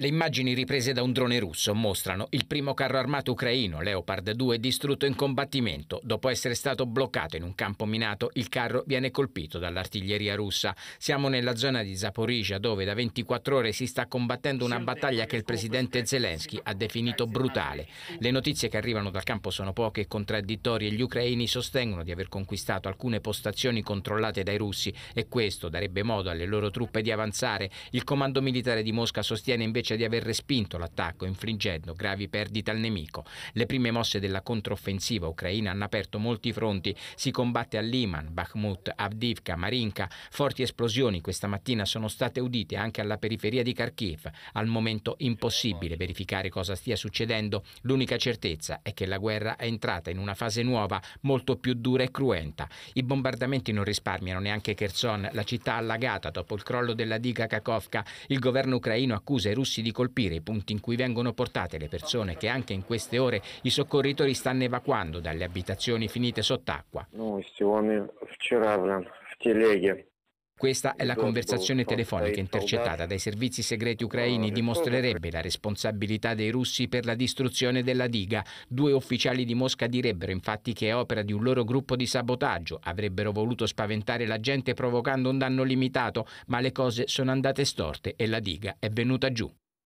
Le immagini riprese da un drone russo mostrano il primo carro armato ucraino Leopard 2 distrutto in combattimento. Dopo essere stato bloccato in un campo minato, il carro viene colpito dall'artiglieria russa. Siamo nella zona di Zaporizia dove da 24 ore si sta combattendo una battaglia che il presidente Zelensky ha definito brutale. Le notizie che arrivano dal campo sono poche e contraddittorie. Gli ucraini sostengono di aver conquistato alcune postazioni controllate dai russi e questo darebbe modo alle loro truppe di avanzare. Il comando militare di Mosca sostiene invece specie di aver respinto l'attacco infliggendo gravi perdite al nemico. Le prime mosse della controffensiva ucraina hanno aperto molti fronti. Si combatte a Liman, Bakhmut, Avdivka, Marinka. Forti esplosioni questa mattina sono state udite anche alla periferia di Kharkiv. Al momento impossibile verificare cosa stia succedendo. L'unica certezza è che la guerra è entrata in una fase nuova, molto più dura e cruenta. I bombardamenti non risparmiano neanche Kherson, la città allagata dopo il crollo della diga Kakovka. Il governo ucraino accusa i russi capaci di colpire i punti in cui vengono portate le persone che anche in queste ore i soccorritori stanno evacuando dalle abitazioni finite sott'acqua. Questa è la conversazione telefonica intercettata dai servizi segreti ucraini, dimostrerebbe la responsabilità dei russi per la distruzione della diga. Due ufficiali di Mosca direbbero infatti che è opera di un loro gruppo di sabotaggio, avrebbero voluto spaventare la gente provocando un danno limitato, ma le cose sono andate storte e la diga è venuta giù.